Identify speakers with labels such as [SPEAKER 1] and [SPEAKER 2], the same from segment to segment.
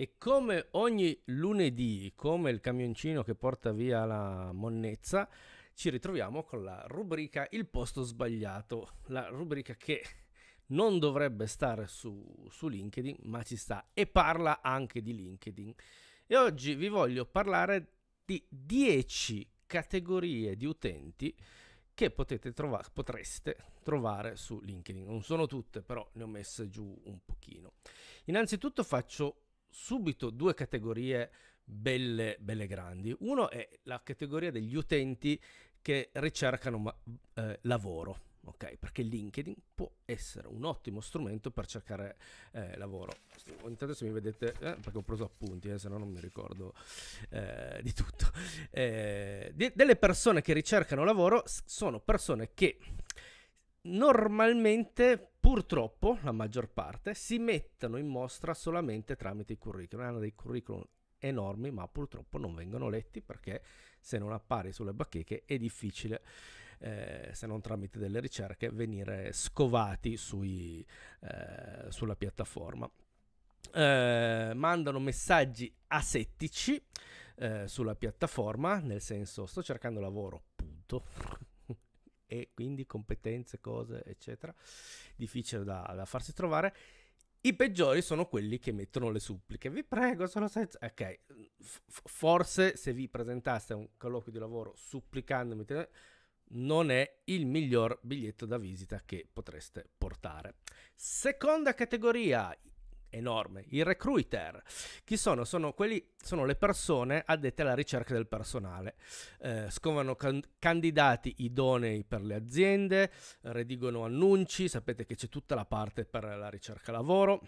[SPEAKER 1] E come ogni lunedì, come il camioncino che porta via la monnezza, ci ritroviamo con la rubrica Il posto sbagliato, la rubrica che non dovrebbe stare su, su LinkedIn, ma ci sta e parla anche di LinkedIn. E oggi vi voglio parlare di 10 categorie di utenti che trova- potreste trovare su LinkedIn. Non sono tutte, però ne ho messe giù un pochino. Innanzitutto faccio subito due categorie belle, belle grandi. Uno è la categoria degli utenti che ricercano ma, eh, lavoro. Ok, perché LinkedIn può essere un ottimo strumento per cercare eh, lavoro. Intanto se mi vedete, eh, perché ho preso appunti, eh, se no non mi ricordo eh, di tutto. Eh, di, delle persone che ricercano lavoro sono persone che normalmente purtroppo la maggior parte si mettono in mostra solamente tramite i curriculum, hanno dei curriculum enormi ma purtroppo non vengono letti perché se non appari sulle bacheche è difficile eh, se non tramite delle ricerche venire scovati sui, eh, sulla piattaforma eh, mandano messaggi asettici eh, sulla piattaforma nel senso sto cercando lavoro punto e quindi competenze, cose, eccetera, difficile da, da farsi trovare. I peggiori sono quelli che mettono le suppliche. Vi prego, sono senza. Ok, F- forse se vi presentaste a un colloquio di lavoro supplicandomi, non è il miglior biglietto da visita che potreste portare. Seconda categoria, enorme. I recruiter, chi sono? Sono, quelli, sono le persone addette alla ricerca del personale. Eh, scovano can- candidati idonei per le aziende, redigono annunci, sapete che c'è tutta la parte per la ricerca lavoro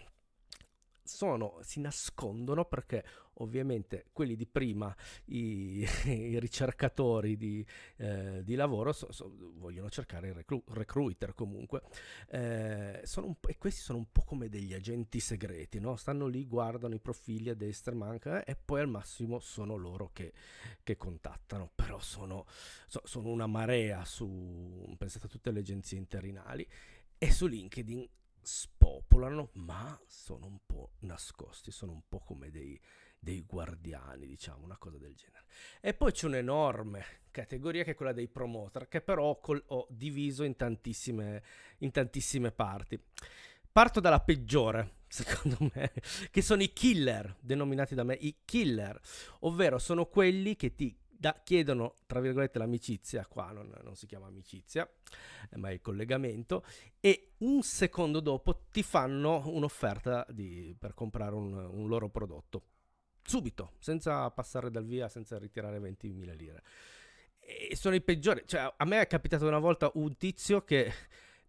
[SPEAKER 1] sono, si nascondono perché ovviamente quelli di prima, i, i ricercatori di, eh, di lavoro, so, so, vogliono cercare il recru- recruiter comunque. Eh, e questi sono un po' come degli agenti segreti, no? stanno lì, guardano i profili a destra, manca, eh, e poi al massimo sono loro che, che contattano, però sono, so, sono una marea su, pensate a tutte le agenzie interinali, e su LinkedIn spesso popolano, ma sono un po' nascosti, sono un po' come dei, dei guardiani, diciamo, una cosa del genere. E poi c'è un'enorme categoria che è quella dei promoter, che però col, ho diviso in tantissime, in tantissime parti. Parto dalla peggiore, secondo me, che sono i killer, denominati da me i killer, ovvero sono quelli che ti da, chiedono, tra virgolette, l'amicizia, qua non, non si chiama amicizia, eh, ma è il collegamento, e un secondo dopo ti fanno un'offerta di, per comprare un, un loro prodotto. Subito, senza passare dal via, senza ritirare 20.000 lire. E sono i peggiori. Cioè, a me è capitato una volta un tizio che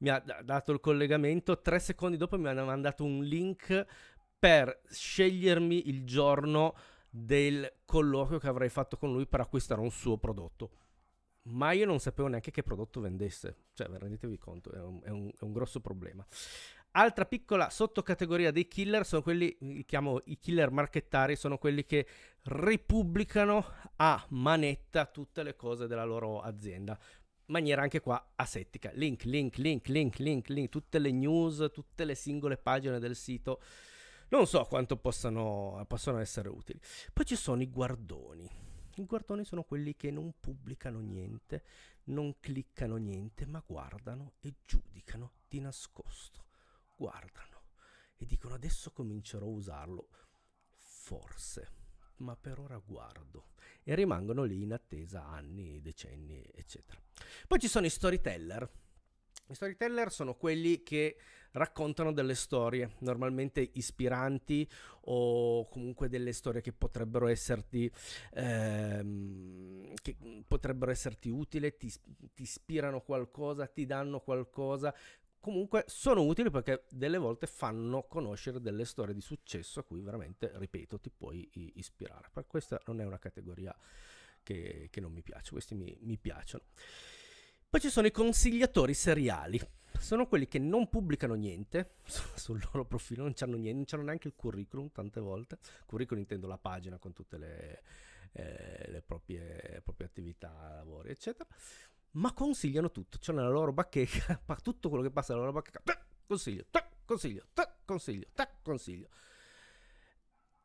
[SPEAKER 1] mi ha dato il collegamento, tre secondi dopo mi hanno mandato un link per scegliermi il giorno del colloquio che avrei fatto con lui per acquistare un suo prodotto. Ma io non sapevo neanche che prodotto vendesse, cioè rendetevi conto, è un, è un, è un grosso problema. Altra piccola sottocategoria dei killer sono quelli, li chiamo i killer marchettari, sono quelli che ripubblicano a manetta tutte le cose della loro azienda. Maniera anche qua asettica. Link, link, link, link, link, link, tutte le news, tutte le singole pagine del sito non so quanto possano, possano essere utili. Poi ci sono i guardoni. I guardoni sono quelli che non pubblicano niente, non cliccano niente, ma guardano e giudicano di nascosto. Guardano e dicono adesso comincerò a usarlo. Forse ma per ora guardo e rimangono lì in attesa anni, decenni, eccetera. Poi ci sono i storyteller, gli storyteller sono quelli che raccontano delle storie, normalmente ispiranti o comunque delle storie che potrebbero esserti, ehm, che potrebbero esserti utili, ti, ti ispirano qualcosa, ti danno qualcosa, comunque sono utili perché delle volte fanno conoscere delle storie di successo a cui veramente, ripeto, ti puoi ispirare. Per questa non è una categoria che, che non mi piace, questi mi, mi piacciono. Poi ci sono i consigliatori seriali. Sono quelli che non pubblicano niente sul loro profilo, non hanno, niente, non hanno neanche il curriculum tante volte. Curriculum intendo la pagina con tutte le, eh, le proprie, le proprie attività, lavori, eccetera. Ma consigliano tutto, cioè nella loro baccheca, tutto quello che passa nella loro baccheca, tac, consiglio, tac, consiglio, consiglio, consiglio.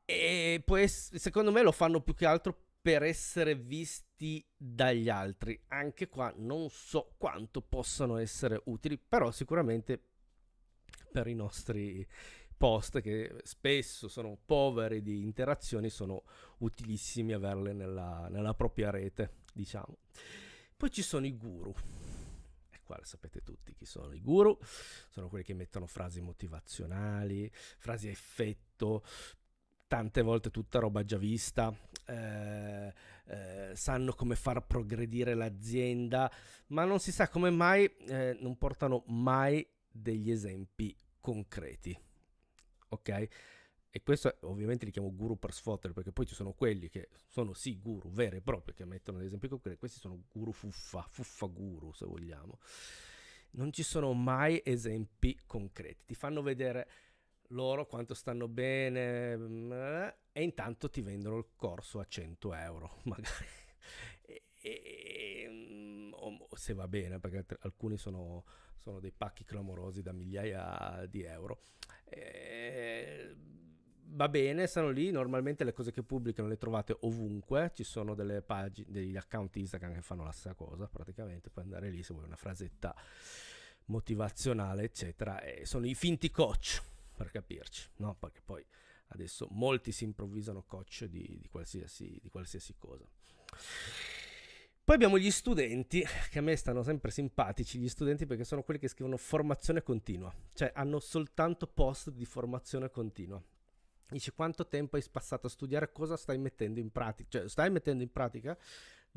[SPEAKER 1] E poi secondo me lo fanno più che altro per essere visti dagli altri. Anche qua non so quanto possano essere utili, però sicuramente per i nostri post che spesso sono poveri di interazioni sono utilissimi averle nella, nella propria rete, diciamo. Poi ci sono i guru quale sapete tutti chi sono i guru, sono quelli che mettono frasi motivazionali, frasi a effetto, tante volte tutta roba già vista, eh, eh, sanno come far progredire l'azienda, ma non si sa come mai eh, non portano mai degli esempi concreti. Ok? E questo ovviamente li chiamo guru per sfottere, perché poi ci sono quelli che sono sì guru veri e propri, che mettono degli esempi concreti, questi sono guru fuffa, fuffa guru se vogliamo. Non ci sono mai esempi concreti, ti fanno vedere loro quanto stanno bene mm, eh, e intanto ti vendono il corso a 100 euro magari e, e, mm, se va bene perché alcuni sono, sono, dei pacchi clamorosi da migliaia di euro e, va bene stanno lì normalmente le cose che pubblicano le trovate ovunque ci sono delle pagine degli account Instagram che fanno la stessa cosa praticamente puoi andare lì se vuoi una frasetta motivazionale eccetera e sono i finti coach per capirci, no? Perché poi adesso molti si improvvisano coach di, di, qualsiasi, di qualsiasi cosa. Poi abbiamo gli studenti, che a me stanno sempre simpatici, gli studenti perché sono quelli che scrivono formazione continua, cioè hanno soltanto post di formazione continua. Dice quanto tempo hai passato a studiare, cosa stai mettendo in pratica? Cioè, stai mettendo in pratica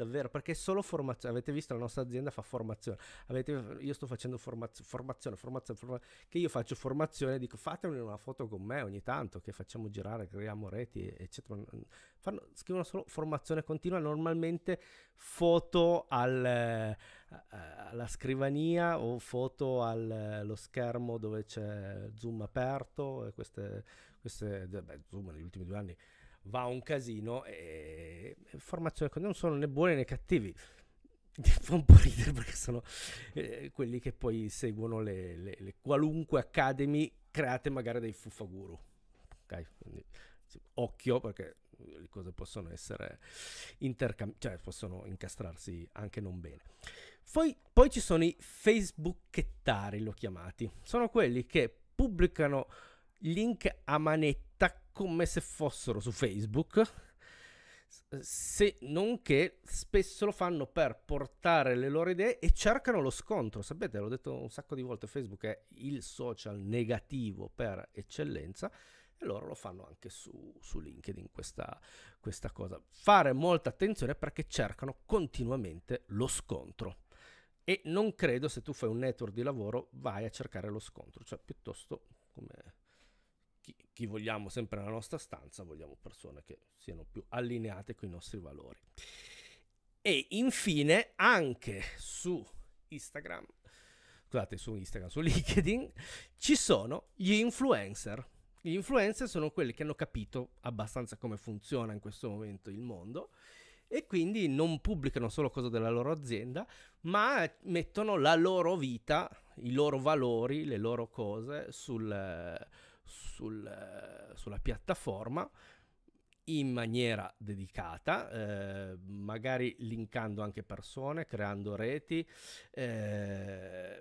[SPEAKER 1] davvero, perché è solo formazione. Avete visto la nostra azienda fa formazione. Avete, io sto facendo formaz- formazione, formazione, formazione, che io faccio formazione, dico fatemi una foto con me ogni tanto, che facciamo girare, creiamo reti, eccetera. Mm, fanno, scrivono solo formazione continua, normalmente foto al, eh, alla scrivania o foto allo eh, schermo dove c'è zoom aperto e queste, queste beh, zoom negli ultimi due anni va un casino e formazione non sono né buoni né cattivi fa un po' ridere perché sono eh, quelli che poi seguono le, le, le, qualunque academy create magari dai fuffaguru okay? Quindi, sì, occhio perché le cose possono essere intercambiate cioè possono incastrarsi anche non bene poi, poi ci sono i facebookettari l'ho chiamati sono quelli che pubblicano link a manetta come se fossero su Facebook, se non che spesso lo fanno per portare le loro idee e cercano lo scontro. Sapete, l'ho detto un sacco di volte, Facebook è il social negativo per eccellenza e loro lo fanno anche su, su LinkedIn questa, questa cosa. Fare molta attenzione perché cercano continuamente lo scontro e non credo se tu fai un network di lavoro vai a cercare lo scontro, cioè piuttosto come chi vogliamo sempre nella nostra stanza, vogliamo persone che siano più allineate con i nostri valori. E infine anche su Instagram, scusate su Instagram, su LinkedIn, ci sono gli influencer. Gli influencer sono quelli che hanno capito abbastanza come funziona in questo momento il mondo e quindi non pubblicano solo cose della loro azienda, ma mettono la loro vita, i loro valori, le loro cose sul sul, sulla piattaforma in maniera dedicata, eh, magari linkando anche persone, creando reti. Eh,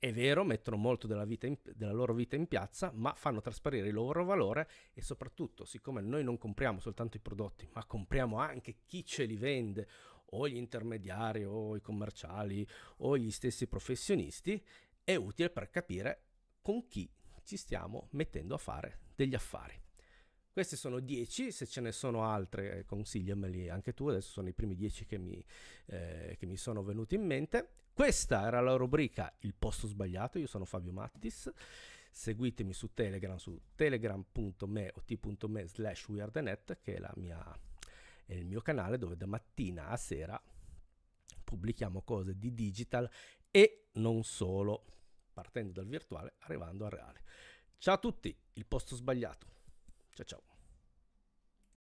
[SPEAKER 1] è vero, mettono molto della, in, della, loro vita in piazza, ma fanno trasparire il loro valore e soprattutto, siccome noi non compriamo soltanto i prodotti, ma compriamo anche chi ce li vende, o gli intermediari, o i commerciali, o gli stessi professionisti, è utile per capire con chi ci stiamo mettendo a fare degli affari. Queste sono 10, se ce ne sono altre eh, consigliameli anche tu, adesso sono i primi 10 che, eh, che mi, sono venuti in mente. Questa era la rubrica Il posto sbagliato, io sono Fabio Mattis, seguitemi su Telegram, su telegram.me o t.me slash weirdenet che è, mia, è il mio canale dove da mattina a sera pubblichiamo cose di digital e non solo partendo dal virtuale, arrivando al reale. Ciao a tutti, il posto sbagliato. Ciao ciao.